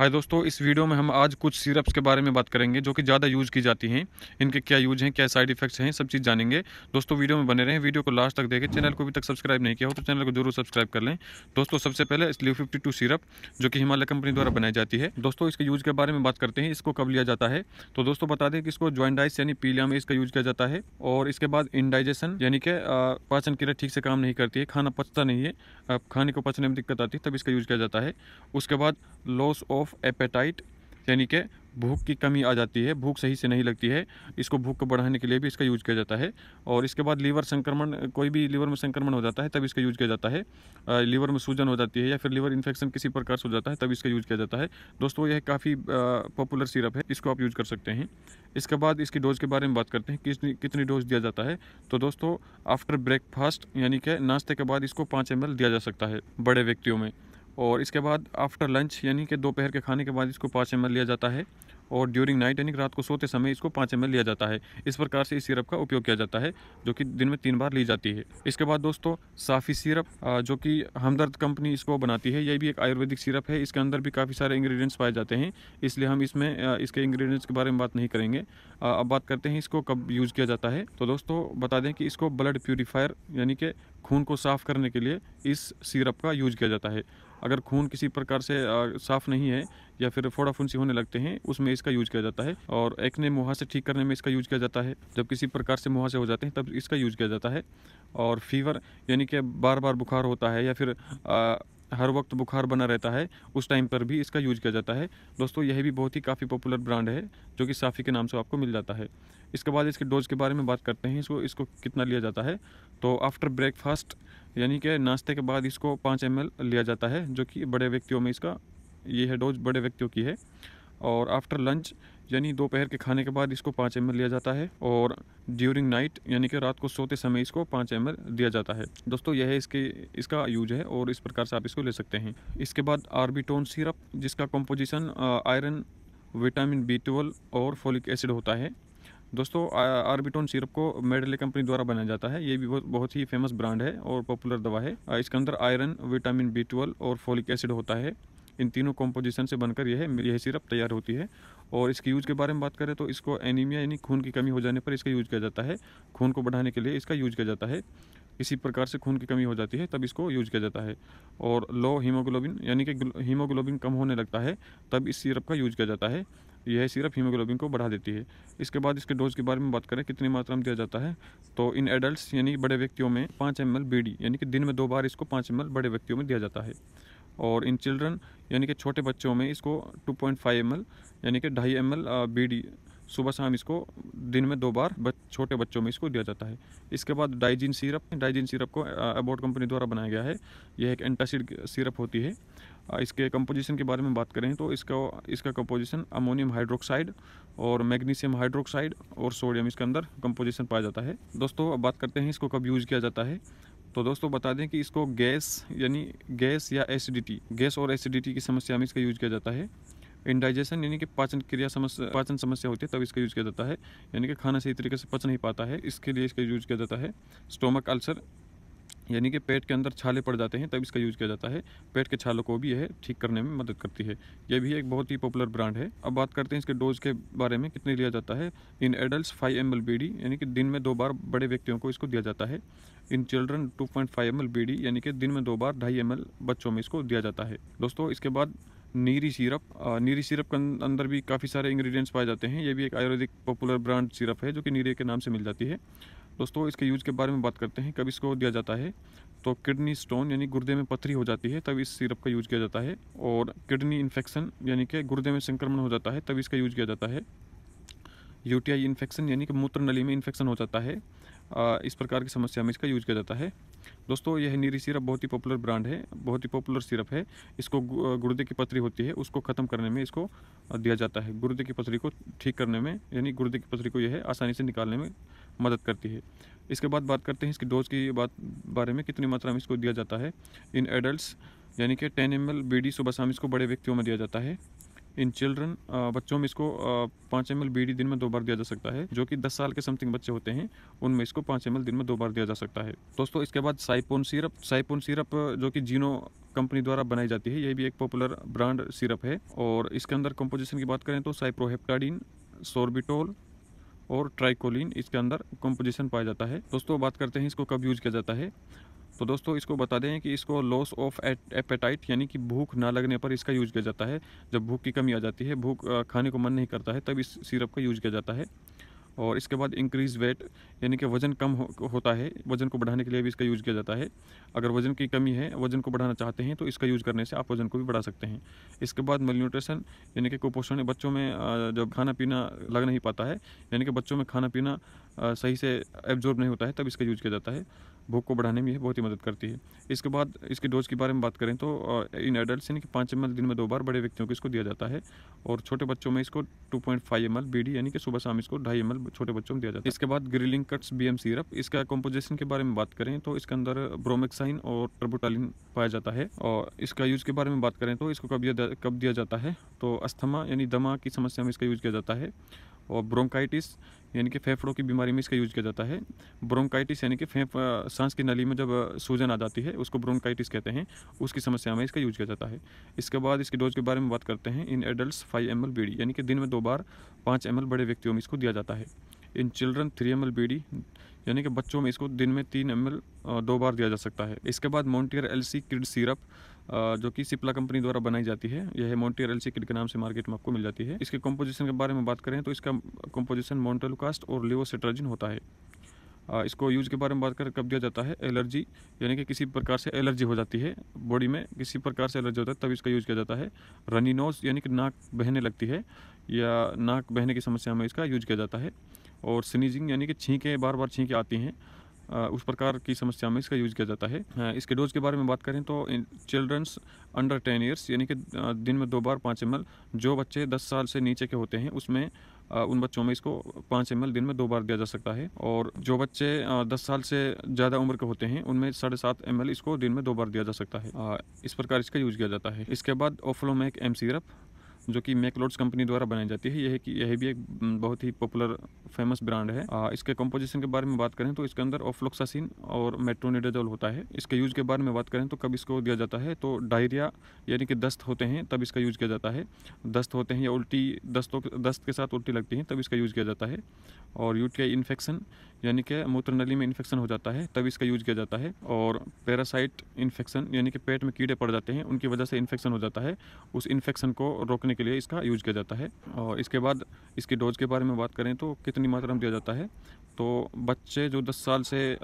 हाय दोस्तों इस वीडियो में हम आज कुछ सिरप्स के बारे में बात करेंगे जो कि ज़्यादा यूज़ की जाती हैं इनके क्या यूज हैं क्या साइड इफेक्ट्स हैं सब चीज़ जानेंगे दोस्तों वीडियो में बने रहें वीडियो को लास्ट तक देखें चैनल को अभी तक सब्सक्राइब नहीं किया हो तो चैनल को जरूर सब्सक्राइब कर लें दोस्तों सबसे पहले स्लीव फिफ्टी टू सिरप जो कि हिमालय कंपनी द्वारा बनाई जाती है दोस्तों इसके यूज़ के बारे में बात करते हैं इसको कब लिया जाता है तो दोस्तों बता दें कि इसको डाइस यानी पीलिया में इसका यूज किया जाता है और इसके बाद इनडाइजेशन यानी कि पाचन क्रिया ठीक से काम नहीं करती है खाना पचता नहीं है खाने को पचने में दिक्कत आती है तब इसका यूज किया जाता है उसके बाद लॉस ऑफ ऑफ एपेटाइट यानी कि भूख की कमी आ जाती है भूख सही से नहीं लगती है इसको भूख को बढ़ाने के लिए भी इसका यूज किया जाता है और इसके बाद लीवर संक्रमण कोई भी लीवर में संक्रमण हो जाता है तब इसका यूज किया जाता है लीवर में सूजन हो जाती है या फिर लीवर इन्फेक्शन किसी प्रकार से हो जाता है तब इसका यूज किया जाता है दोस्तों यह काफ़ी पॉपुलर सीरप है इसको आप यूज कर सकते हैं इसके बाद इसकी डोज के बारे में बात करते हैं कितनी कितनी डोज दिया जाता है तो दोस्तों आफ्टर ब्रेकफास्ट यानी कि नाश्ते के बाद इसको पाँच एम दिया जा सकता है बड़े व्यक्तियों में और इसके बाद आफ्टर लंच यानी कि दोपहर के खाने के बाद इसको पाँच एम लिया जाता है और ड्यूरिंग नाइट यानी रात को सोते समय इसको पाँच एम लिया जाता है इस प्रकार से इस सिरप का उपयोग किया जाता है जो कि दिन में तीन बार ली जाती है इसके बाद दोस्तों साफ़ी सिरप जो कि हमदर्द कंपनी इसको बनाती है यह भी एक आयुर्वेदिक सिरप है इसके अंदर भी काफ़ी सारे इंग्रेडिएंट्स पाए जाते हैं इसलिए हम इसमें इसके इंग्रेडिएंट्स के बारे में बात नहीं करेंगे अब बात करते हैं इसको कब यूज़ किया जाता है तो दोस्तों बता दें कि इसको ब्लड प्योरीफायर यानी कि खून को साफ़ करने के लिए इस सिरप का यूज किया जाता है अगर खून किसी प्रकार से साफ नहीं है या फिर फोड़ा फुंसी होने लगते हैं उसमें इसका यूज किया जाता है और एक्ने मुहा से ठीक करने में इसका यूज किया जाता है जब किसी प्रकार से मुहा से हो जाते हैं तब इसका यूज किया जाता है और फीवर यानी कि बार बार बुखार होता है या फिर हर वक्त बुखार बना रहता है उस टाइम पर भी इसका यूज किया जाता है दोस्तों यह भी बहुत ही काफ़ी पॉपुलर ब्रांड है जो कि साफ़ी के नाम से आपको मिल जाता है इसके बाद इसके डोज के बारे में बात करते हैं इसको इसको कितना लिया जाता है तो आफ्टर ब्रेकफास्ट यानी कि नाश्ते के बाद इसको पाँच एम लिया जाता है जो कि बड़े व्यक्तियों में इसका ये है डोज बड़े व्यक्तियों की है और आफ्टर लंच यानी दोपहर के खाने के बाद इसको पाँच एम लिया जाता है और ड्यूरिंग नाइट यानी कि रात को सोते समय इसको पाँच एम दिया जाता है दोस्तों यह है इसके इसका यूज है और इस प्रकार से आप इसको ले सकते हैं इसके बाद आर्बिटोन सिरप जिसका composition iron vitamin B twelve और फोलिक एसिड होता है दोस्तों आर्बिटोन सिरप को मेडले कंपनी द्वारा बनाया जाता है ये भी बहुत बहुत ही फेमस ब्रांड है और पॉपुलर दवा है इसके अंदर आयरन विटामिन बी ट्वेल्व और फोलिक एसिड होता है इन तीनों कॉम्पोजिशन से बनकर यह यह सिरप तैयार होती है और इसके यूज़ के बारे में बात करें तो इसको एनीमिया यानी खून की कमी हो जाने पर इसका यूज किया जाता है खून को बढ़ाने के लिए इसका यूज किया जाता है किसी प्रकार से खून की कमी हो जाती है तब इसको यूज किया जाता है और लो हीमोग्लोबिन यानी कि हीमोग्लोबिन कम होने लगता है तब इस सिरप का यूज किया जाता है यह सिरप हीमोग्लोबिन को बढ़ा देती है इसके बाद इसके डोज के बारे में बात करें कितनी मात्रा में दिया जाता है तो इन एडल्ट यानी बड़े व्यक्तियों में पाँच एम एल यानी कि दिन में दो बार इसको पाँच एम बड़े व्यक्तियों में दिया जाता है और इन चिल्ड्रन यानी कि छोटे बच्चों में इसको 2.5 पॉइंट यानी कि ढाई एम एल सुबह शाम इसको दिन में दो बार बच, छोटे बच्चों में इसको दिया जाता है इसके बाद डाइजिन सिरप डाइजिन सिरप को अबोट कंपनी द्वारा बनाया गया है यह एक एंटासिड सिरप होती है इसके कंपोजिशन के बारे में बात करें तो इसका इसका कंपोजिशन अमोनियम हाइड्रोक्साइड और मैग्नीशियम हाइड्रोक्साइड और सोडियम इसके अंदर कंपोजिशन पाया जाता है दोस्तों अब बात करते हैं इसको कब यूज़ किया जाता है तो दोस्तों बता दें कि इसको गैस यानी गैस या एसिडिटी गैस और एसिडिटी की समस्या में इसका यूज किया जाता है इंडाइजेशन यानी कि पाचन क्रिया समस्या पाचन समस्या होती है तब इसका यूज किया जाता है यानी कि खाना सही तरीके से पच नहीं पाता है इसके लिए इसका यूज किया जाता है स्टोमक अल्सर यानी कि पेट के अंदर छाले पड़ जाते हैं तब इसका यूज़ किया जाता है पेट के छालों को भी यह ठीक करने में मदद करती है यह भी एक बहुत ही पॉपुलर ब्रांड है अब बात करते हैं इसके डोज के बारे में कितने लिया जाता है in adult five M L यानी कि दिन में दो बार बड़े व्यक्तियों को इसको दिया जाता है in children two point five M L यानी कि दिन में दो बार ढाई एम बच्चों में इसको दिया जाता है दोस्तों इसके बाद नीरी सिरप नीरी सिरप के अं-, अंदर भी काफ़ी सारे इंग्रेडिएंट्स पाए जाते हैं ये भी एक आयुर्वेदिक पॉपुलर ब्रांड सिरप है जो कि नीरे के नाम से मिल जाती है दोस्तों इसके यूज़ के बारे में बात करते हैं कब इसको दिया जाता है तो किडनी स्टोन यानी गुर्दे में पथरी हो जाती है तब इस सिरप का यूज़ किया जाता है और किडनी इन्फेक्शन यानी कि गुर्दे में संक्रमण हो जाता है तब इसका यूज़ किया जाता है यूटीआई इन्फेक्शन यानी कि मूत्र नली में इन्फेक्शन हो जाता है इस प्रकार की समस्या में इसका यूज किया जाता है दोस्तों यह नीरी सिरप बहुत ही पॉपुलर ब्रांड है बहुत ही पॉपुलर सिरप है इसको गुर्दे की पथरी होती है उसको ख़त्म करने में इसको दिया जाता है गुर्दे की पथरी को ठीक करने में यानी गुर्दे की पथरी को यह आसानी से निकालने में मदद करती है इसके बाद बात करते हैं इसकी डोज की बात बारे में कितनी मात्रा में इसको दिया जाता है इन एडल्ट यानी कि टेन एम एल सुबह शाम इसको बड़े व्यक्तियों में दिया जाता है इन चिल्ड्रन बच्चों में इसको पाँच एम एल दिन में दो बार दिया जा सकता है जो कि दस साल के समथिंग बच्चे होते हैं उनमें इसको पाँच एम दिन में दो बार दिया जा सकता है दोस्तों इसके बाद साइपोन सिरप साइपोन सिरप जो कि जीनो कंपनी द्वारा बनाई जाती है ये भी एक पॉपुलर ब्रांड सिरप है और इसके अंदर कंपोजिशन की बात करें तो साइप्रोहेप्टाडीन सोरबिटोल और ट्राइकोलिन इसके अंदर कंपोजिशन पाया जाता है दोस्तों बात करते हैं इसको कब यूज किया जाता है तो दोस्तों इसको बता दें कि इसको लॉस ऑफ एपेटाइट यानी कि भूख ना लगने पर इसका यूज किया जाता है जब भूख की कमी आ जाती है भूख खाने को मन नहीं करता है तब इस सिरप का यूज किया जाता है और इसके बाद इंक्रीज वेट यानी कि वज़न कम हो, होता है वज़न को बढ़ाने के लिए भी इसका यूज़ किया जाता है अगर वज़न की कमी है वज़न को बढ़ाना चाहते हैं तो इसका यूज़ करने से आप वज़न को भी बढ़ा सकते हैं इसके बाद न्यूट्रेशन यानी कि कुपोषण बच्चों में जब खाना पीना लग नहीं पाता है यानी कि बच्चों में खाना पीना सही से एब्जॉर्ब नहीं होता है तब इसका यूज़ किया जाता है भूख को बढ़ाने में यह बहुत ही मदद करती है इसके बाद इसके डोज के बारे में बात करें तो इन एडल्ट यानी कि पाँच एम दिन में दो बार बड़े व्यक्तियों को इसको दिया जाता है और छोटे बच्चों में इसको two point five M BD यानी कि सुबह शाम इसको ढाई एम छोटे बच्चों में दिया जाता है इसके बाद Grilinctus B M syrup इसका कॉम्पोजिशन के बारे में बात करें तो इसके अंदर ब्रोमेक्साइन और ट्रबुटालिन पाया जाता है और इसका यूज़ के बारे में बात करें तो इसको कब दिया कब दिया जाता है तो अस्थमा यानी दमा की समस्या में इसका यूज़ किया जाता है और ब्रोंकाइटिस यानी कि फेफड़ों की बीमारी में इसका यूज किया जाता है ब्रोंकाइटिस यानी कि फेफ सांस की नली में जब सूजन आ जाती है उसको ब्रोंकाइटिस कहते हैं उसकी समस्या में इसका यूज किया जाता है इसके बाद इसकी डोज के बारे में बात करते हैं in adult five M L यानी कि दिन में दो बार पाँच एम बड़े व्यक्तियों में इसको दिया जाता है in children three M L D यानी कि बच्चों में इसको दिन में तीन एम दो बार दिया जा सकता है इसके बाद Montair L C kid syrup जो कि सिप्ला कंपनी द्वारा बनाई जाती है यह मोन्टियर एल सी किड के नाम से मार्केट में आपको मिल जाती है इसके कंपोजिशन के बारे में बात करें तो इसका कंपोजिशन मोन्टेलोकास्ट और लिवोसेट्राजिन होता है इसको यूज के बारे में बात कर कब दिया जाता है एलर्जी यानी कि किसी प्रकार से एलर्जी हो जाती है बॉडी में किसी प्रकार से एलर्जी होता है तब इसका यूज किया जाता है रनिनोज यानी कि नाक बहने लगती है या नाक बहने की समस्या में इसका यूज किया जाता है और स्नीजिंग यानी कि छींकें बार बार छींकें आती हैं उस प्रकार की समस्या में इसका यूज किया जाता है इसके डोज के बारे में बात करें तो चिल्ड्रंस अंडर टेन ईयर्स यानी कि दिन में दो बार पाँच एम जो बच्चे दस साल से नीचे के होते हैं उसमें उन बच्चों में इसको पाँच एम दिन में दो बार दिया जा सकता है और जो बच्चे दस साल से ज़्यादा उम्र के होते हैं उनमें साढ़े सात एम इसको दिन में दो बार दिया जा सकता है इस प्रकार इसका यूज किया जाता है इसके बाद ओफलोमैक एम सीरप जो कि मैकलोड्स कंपनी द्वारा बनाई जाती है यह कि यह भी एक बहुत ही पॉपुलर फेमस ब्रांड है आ, इसके कंपोजिशन के बारे में बात करें तो इसके अंदर ऑफ्लोक्सासिन और मेट्रोनिडाजोल होता है इसके यूज के बारे में बात करें तो कब इसको दिया जाता है तो डायरिया यानी कि दस्त होते हैं तब इसका यूज किया जाता है दस्त होते हैं या उल्टी दस्तों दस्त के साथ उल्टी लगती हैं तब इसका यूज किया जाता है और यूटीआई इन्फेक्शन यानी कि मूत्र नली में इन्फेक्शन हो जाता है तब इसका यूज किया जाता है और पैरासाइट इन्फेक्शन यानी कि पेट में कीड़े पड़ जाते हैं उनकी वजह से इन्फेक्शन हो जाता है उस इन्फेक्शन को रोकने के लिए इसका यूज किया जाता है और इसके बाद इसकी डोज के बारे में बात करें तो कितनी मात्रा में दिया जाता है तो बच्चे जो दस साल से आ,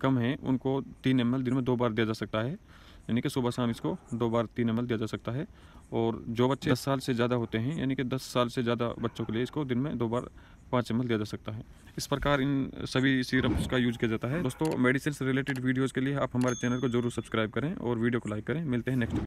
कम हैं उनको तीन एम दिन में दो बार दिया जा सकता है यानी कि सुबह शाम इसको दो बार तीन एम दिया जा सकता है और जो बच्चे दस साल से ज़्यादा होते हैं यानी कि दस साल से ज़्यादा बच्चों के लिए इसको दिन में दो बार पाँच एम दिया जा सकता है इस प्रकार इन सभी सीरप्स का यूज किया जाता है दोस्तों मेडिसिन से रिलेटेड वीडियोज़ के लिए आप हमारे चैनल को जरूर सब्सक्राइब करें और वीडियो को लाइक करें मिलते हैं नेक्स्ट